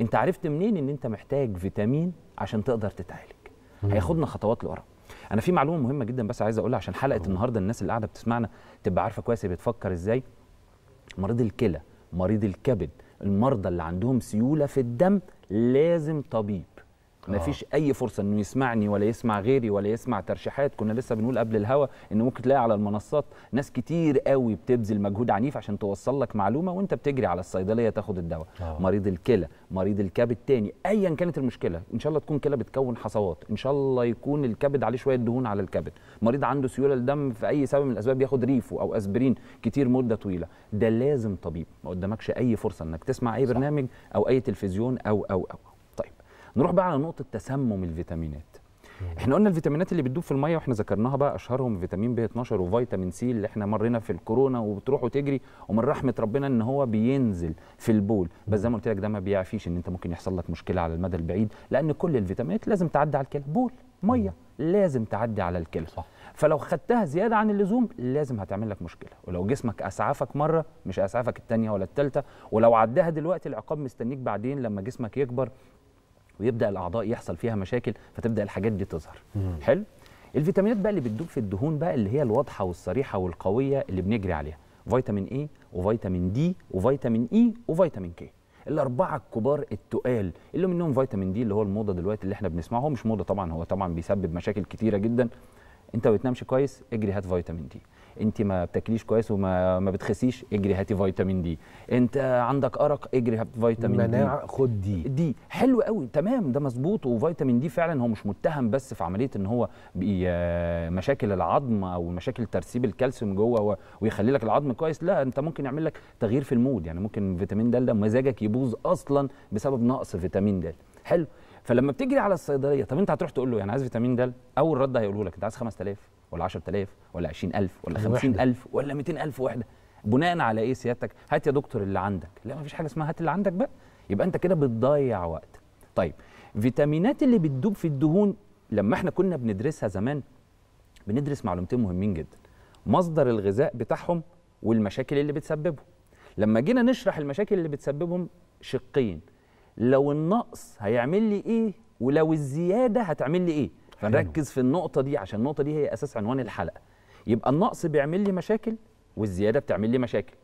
انت عرفت منين ان انت محتاج فيتامين عشان تقدر تتعالج هياخدنا خطوات لورا انا في معلومه مهمه جدا بس عايز اقولها عشان حلقه النهارده الناس اللي قاعده بتسمعنا تبقى عارفه كويس بتفكر ازاي مريض الكلى مريض الكبد المرضى اللي عندهم سيوله في الدم لازم طبيب ما آه. فيش اي فرصه انه يسمعني ولا يسمع غيري ولا يسمع ترشيحات كنا لسه بنقول قبل الهوا ان ممكن تلاقي على المنصات ناس كتير قوي بتبذل مجهود عنيف عشان توصل لك معلومه وانت بتجري على الصيدليه تاخد الدواء آه. مريض الكلى مريض الكبد تاني ايا كانت المشكله ان شاء الله تكون كلى بتكون حصوات ان شاء الله يكون الكبد عليه شويه دهون على الكبد مريض عنده سيوله الدم في اي سبب من الاسباب ياخد ريفو او اسبرين كتير مده طويله ده لازم طبيب ما قدامكش اي فرصه انك تسمع اي برنامج او اي تلفزيون او او او نروح بقى على نقطه تسمم الفيتامينات احنا قلنا الفيتامينات اللي بتدوب في الميه واحنا ذكرناها بقى اشهرهم فيتامين بي 12 وفيتامين سي اللي احنا مرينا في الكورونا وبتروح وتجري ومن رحمه ربنا ان هو بينزل في البول بس زي ما قلت لك ده ما بيعفيش ان انت ممكن يحصل لك مشكله على المدى البعيد لان كل الفيتامينات لازم تعدي على الكلى بول ميه لازم تعدي على الكلى صح فلو خدتها زياده عن اللزوم لازم هتعمل لك مشكله ولو جسمك اسعفك مره مش اسعفك الثانيه ولا الثالثه ولو عداها دلوقتي العقاب مستنيك بعدين لما جسمك يكبر ويبدا الاعضاء يحصل فيها مشاكل فتبدا الحاجات دي تظهر حلو الفيتامينات بقى اللي بتدوب في الدهون بقى اللي هي الواضحه والصريحه والقويه اللي بنجري عليها فيتامين اي وفيتامين دي وفيتامين اي e وفيتامين كي الاربعه الكبار التقال اللي منهم فيتامين دي اللي هو الموضه دلوقتي اللي احنا بنسمعه هو مش موضه طبعا هو طبعا بيسبب مشاكل كتيره جدا انت ما بتنامش كويس اجري هات فيتامين دي انت ما بتاكليش كويس وما ما بتخسيش اجري هاتي فيتامين دي انت عندك ارق اجري هات فيتامين مناعة دي مناعه خد دي دي حلو قوي تمام ده مظبوط وفيتامين دي فعلا هو مش متهم بس في عمليه ان هو آه، مشاكل العظم او مشاكل ترسيب الكالسيوم جوه ويخلي لك العظم كويس لا انت ممكن يعمل لك تغيير في المود يعني ممكن فيتامين د ده مزاجك يبوظ اصلا بسبب نقص فيتامين د حلو فلما بتجري على الصيدليه طب انت هتروح تقول له يعني عايز فيتامين د اول رد هيقوله لك انت عايز 5000 ولا 10000 ولا 20000 ولا 50000 ولا 200000 وحده بناء على ايه سيادتك هات يا دكتور اللي عندك لا مفيش حاجه اسمها هات اللي عندك بقى يبقى انت كده بتضيع وقت طيب فيتامينات اللي بتدوب في الدهون لما احنا كنا بندرسها زمان بندرس معلومتين مهمين جدا مصدر الغذاء بتاعهم والمشاكل اللي بتسببه لما جينا نشرح المشاكل اللي بتسببهم شقين لو النقص هيعمل لي ايه ولو الزياده هتعمل لي ايه فنركز في النقطه دي عشان النقطه دي هي اساس عنوان الحلقه يبقى النقص بيعمل لي مشاكل والزياده بتعمل لي مشاكل